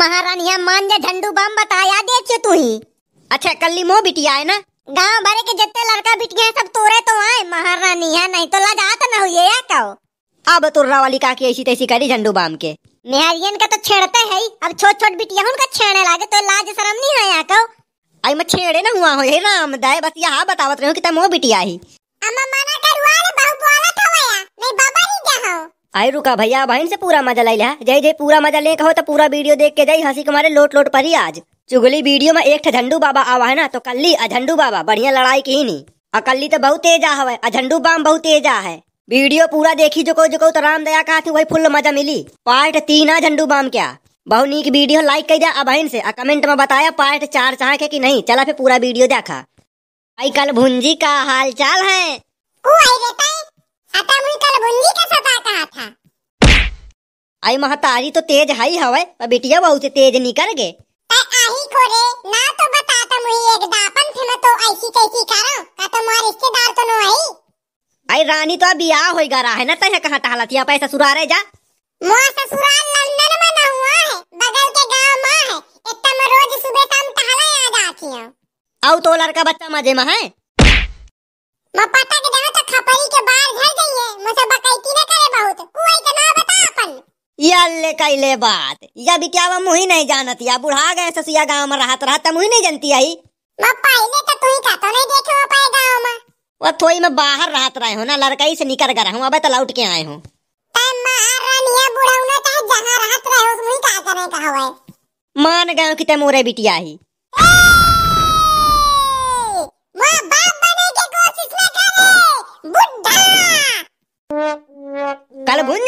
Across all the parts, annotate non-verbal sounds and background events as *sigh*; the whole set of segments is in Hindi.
महारानी मान जा झंडू बम बताया देखे तू ही अच्छा कल मो बिटिया है ना गांव भरे के जितने लड़का बिटिया है सब तोरे तो आए महारानी है नहीं तो लजात न हुई है कहो अब तुर्रा तो वाली काकी ऐसी तैसी करी झंडू बाम के मेहरियन का तो छेड़ते है अब छोट छोट बिटिया उनका छेड़ने लागे तो लाज शर्म नहीं है यहाँ कहो आई मैं छेड़े ना हुआ हो हे राम दाए बस यहाँ बतावत रहे हो कि तुम तमो बिटिया ही अम्मा मना करवा ले बहु बोलत हवया नहीं बाबा ही जाओ आई रुका भैया बहन से पूरा मजा लाई लिया हाँ? जय जय पूरा मजा ले कहो तो पूरा वीडियो देख के जाई हंसी कुमारे लोट लोट ही आज चुगली वीडियो में एक झंडू बाबा आवा है ना तो कल्ली अझंडू बाबा बढ़िया लड़ाई की ही नहीं अकल्ली तो बहुत तेजा हवा अझंडू बाम बहुत आ है वीडियो पूरा देखी जो को जो को तो राम दया का वही फुल मजा मिली पार्ट तीन झंडू बाम क्या बहुत नीक वीडियो लाइक कर दिया बहन से कमेंट में बताया पार्ट चार चाह के नहीं चला फिर पूरा वीडियो देखा आई कल भुंजी का हाल चाल है आई महतारी तो तेज हाई हवे पर बेटिया बहुत तेज निकल गए आही को रे ना तो बताता मुई एक दापन थे मैं तो ऐसी कैसी करो का तो मोर रिश्तेदार तो नो आई आई रानी तो बियाह होई गरा है ना तह कहां टहलतिया पैसा सुरा रे जा मोर ससुराल लंदन में ना हुआ है बगल के गांव में है इतना रोज सुबह शाम टहला आ जाती हूं आओ तो लड़का बच्चा मजे में है मपाटा के जाना तो खपरी के बाहर झर जाइए मुझे बकैती न करे बहुत तो उई के नाम बता अपन यल्ले कैले बात या वा मुही नहीं जानत या बुढ़ा गए ससिया गांव में रहत रहत मुही नहीं जानती आई मैं पहले तो तू ही का तो नहीं देखो पाए गांव में वो थोई में बाहर रहत रहे हो ना लड़काई से निकल गए हूं अब तो लौट के आए हूं टाइम महारानिया बुढ़ाऊ ना चाहे जहां रहत रहे हो मुही का करे कहवे मान गए कि ते मोरे बिटिया ही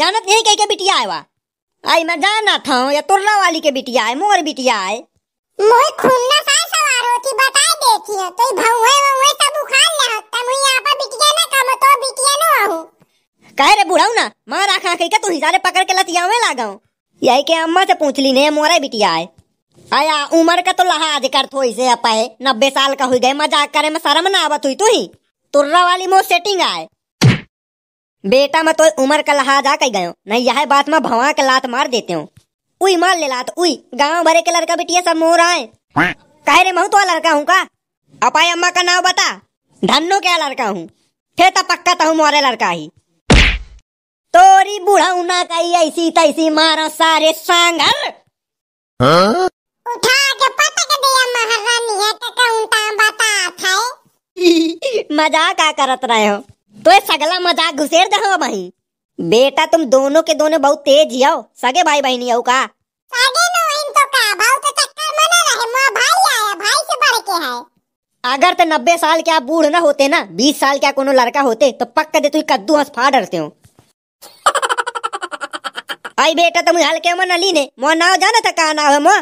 जानत नहीं कह के बिटिया आए वा आई मैं जाना था या तुरला वाली के बिटिया है मोर बिटिया है मोर खुन्ना सा सवार होती बता देती है तो भौवे ववे सब उखाड़ ले होता मु यहां पर बिटिया ना काम तो बिटिया ना आहू कह रे बुढ़ाऊ ना मां राखा कह के तू हिसारे पकड़ के लतिया लतियावे लागो यही के अम्मा से पूछ ली ने मोरे बिटिया है आया उम्र का तो लहाज कर थो इसे अपाए नब्बे साल का हो गए मजाक करे में शर्म ना आवत हुई तू ही तुर्रा वाली मोर सेटिंग आए बेटा मैं तो उम्र का लहाजा कह गयो नहीं यह बात मैं भवा के लात मार देते हूँ उई मार ले लात उई गांव भरे के लड़का बिटिया सब मोर आए कह रहे मैं तो लड़का हूँ का अपाई अम्मा का नाम बता धन्नो क्या लड़का हूँ फिर तो पक्का तहु मोरे लड़का ही तोरी बूढ़ा उना का ऐसी तैसी मारो सारे सांगर उठा के पटक दिया महारानी तो है तो कौन बता था मजाक का करत रहे हो तो ये सगला मजाक घुसेर दे भाई बेटा तुम दोनों के दोनों बहुत तेज ही हो सगे भाई बहनी आओ का तो तो अगर तो नब्बे साल के आप बूढ़ ना होते ना बीस साल के कोनो लड़का होते तो पक्का दे तू कद्दू हंस फाड़ डरते हो *laughs* आई बेटा तुम हल्के मन अली ने मो नाव जाना था कहा नाव है मो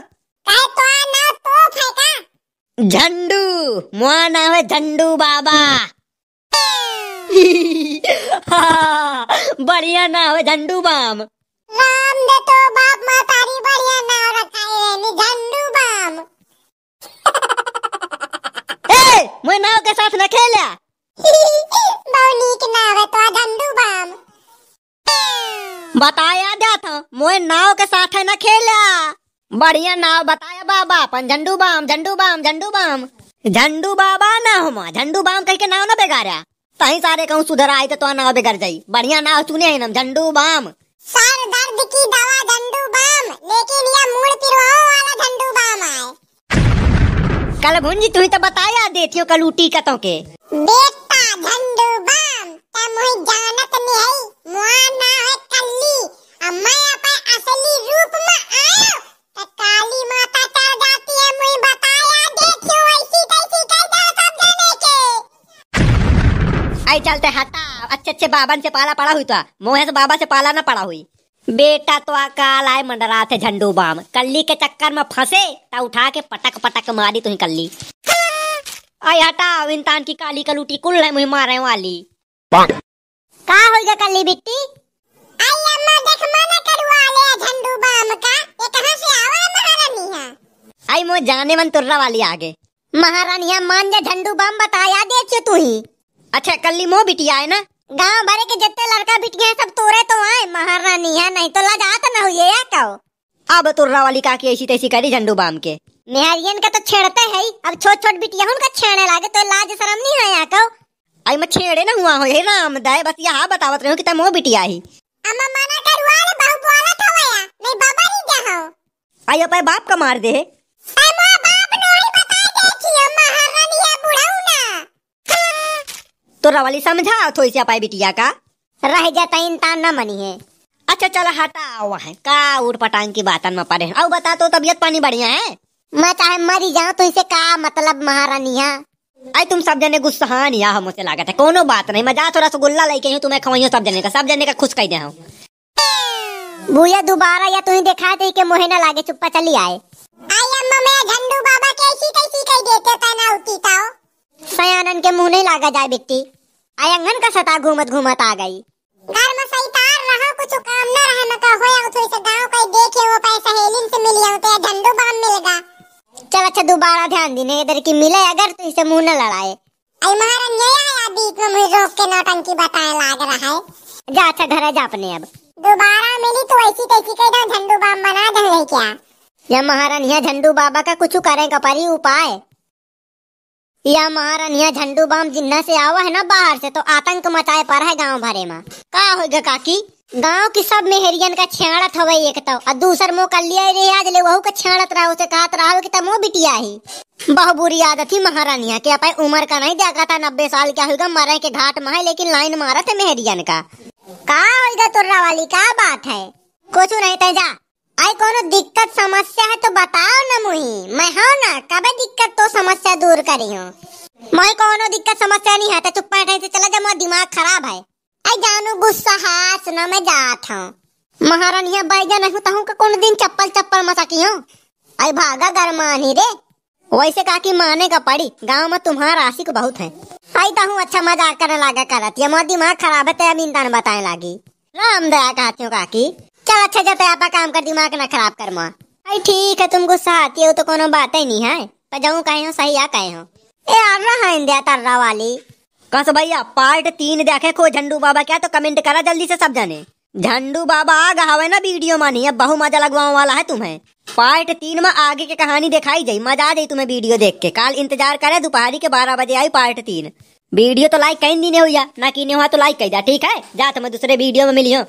तो झंडू मो नाव है झंडू बाबा *laughs* *laughs* बढ़िया ना हो झंडू बाम दे तो बाप माँ तारी बढ़िया ना रहनी झंडू बाम *laughs* ए मैं नाव के साथ न खेला *laughs* नाव है तो झंडू बाम बताया जा था मोए नाव के साथ है न खेला बढ़िया नाव बताया बाबा अपन Zandu balm Zandu balm Zandu balm झंडू बाबा ना हम झंडू बाम कह के नाव ना बेगारा तही सारे कहूँ सुधर आई तो, तो नाव बिगड़ जाये बढ़िया नाव सुने झंडू बाम सर दर्द की दवा झंडू बाम लेकिन ये मूड वाला झंडू बाम आए कल भुंजी तुम्हें तो बताया देती हो कल उठी कतों के झंडू बाम जानत नहीं आई चलते हटा अच्छे अच्छे बाबन से पाला पड़ा हुई था मोहे से बाबा से पाला ना पड़ा हुई बेटा तो अकाल आए मंडरा थे झंडू बाम कल्ली के चक्कर में फंसे तो उठा के पटक पटक मारी तुम कल्ली आई हटा इंसान की काली कलूटी कुल है मुझे मारे वाली का हो गया कल्ली बिट्टी आई अम्मा देख मना करवा ले झंडू बाम का ये कहां से आवा महारानी है आई मो जाने मन तुर्रा वाली आगे महारानी मान जा झंडू बाम बताया देखे तू ही अच्छा कल मो बिटिया है ना गांव भरे के जितने लड़का बिटिया है सब तोरे तो आए महारानी है नहीं तो लजात न हुई है कहो अब तुर्रा तो वाली काकी ऐसी तैसी करी झंडू बाम के मेहरियन का तो छेड़ते है अब छोट छोट बिटिया उनका छेड़ने लागे तो लाज शर्म नहीं है यहाँ कहो आई मैं छेड़े ना हुआ हो ये राम दाय बस यहाँ बतावत रहो कि तमो बिटिया ही अम्मा मना करवा रे बहुत बोलत होया नहीं बाबा नहीं जाओ आई अपने बाप का मार दे तोरा वाली समझा थोड़ी सी पाई बिटिया का रह जाता तो इंतान न मनी है अच्छा चल हटा हुआ है का उड़ पटांग की बातन में पड़े और बता तो तबियत पानी बढ़िया है मैं चाहे मरी जाऊँ तो इसे का मतलब महारानी है आई तुम सब जने गुस्सा हाँ नहीं हम उसे लागत है कोनो बात नहीं मैं जा थोड़ा गुल्ला लेके तुम्हें खवाई सब जने का सब जने का खुश कह दे हूँ भूया दोबारा या तुम्हें दिखा दे के मोहे ना लागे चुप्पा चली आए आई अम्मा मैं झंडू बाबा कैसी कैसी कह देते तनाउती ताओ सयानन के मुंह नहीं लागा जाए बिट्टी आयंगन का सता घूमत घूमत आ गई घर में सैतार रहा कुछ काम न रहा न का होया उठो से गांव का देख ले वो पैसा हेलिन से मिल जाओ तो झंडो बाम मिलेगा चल अच्छा दोबारा ध्यान देने इधर की मिले अगर तो इसे मुंह न लड़ाए आई महाराज ये आया बीच में मुझे रोक के नौटंकी बताए लाग रहा है जा अच्छा घर जा अपने अब दोबारा मिली तो ऐसी कैसी कह दो झंडू बाम बना दे क्या या महारानी झंडू बाबा का कुछ करेगा परी उपाय या महारानिया झंडू बाम जिन्ना से आवा है ना बाहर से तो आतंक मचाए पर है गाँव भरे में का गया काकी गांव की सब मेहरियन का छेड़त हो एक तो और दूसर मुँह कर लिया रे आज ले वहू का छेड़त रहा उसे कहत रहा कि तमो बिटिया ही बहु बुरी आदत थी महारानिया के अपने उम्र का नहीं देखा था नब्बे साल क्या होगा मरे के घाट में है लेकिन लाइन मारा थे मेहरियन का का होगा तुर्रा वाली का बात है कुछ नहीं था तो जा आई कोनो दिक्कत समस्या है तो बताओ ना मुही मैं हाँ ना कबे दिक्कत तो समस्या दूर करी हूँ मैं कोनो दिक्कत समस्या नहीं है तो चुप से चला जा मेरा दिमाग खराब है आई जानू गुस्सा हास ना मैं जात हूँ महारानिया बैजा नहीं होता का कोनो दिन चप्पल चप्पल मसा की हूँ आई भागा गरमानी रे वैसे का की माने का पड़ी गांव में तुम्हारा आशिक बहुत है आई तहु अच्छा मजाक करने लागा करत ये दिमाग खराब है तेरा तो बिंदान बताए लागी राम दया कहती हूँ काकी जा अच्छा जाता है काम कर दिमाग ना खराब कर मां भाई ठीक है तुम गुस्सा आती हो तो कोनो बात ही नहीं है पर जाऊं कहे हो सही आ कहे हो ए आर्रा है वाली कस भैया पार्ट तीन देखे को झंडू बाबा क्या तो कमेंट करा जल्दी से सब जाने झंडू बाबा आ है ना वीडियो मानी अब बहु मजा लगवा वाला है तुम्हें पार्ट तीन में आगे की कहानी दिखाई जाये मजा आ जाये तुम्हें वीडियो देख के कल इंतजार करे दोपहरी के बारह बजे आई पार्ट तीन वीडियो तो लाइक कहीं नहीं हुआ ना कि हुआ तो लाइक कर जा ठीक है जा तुम्हें तो दूसरे वीडियो में मिलियो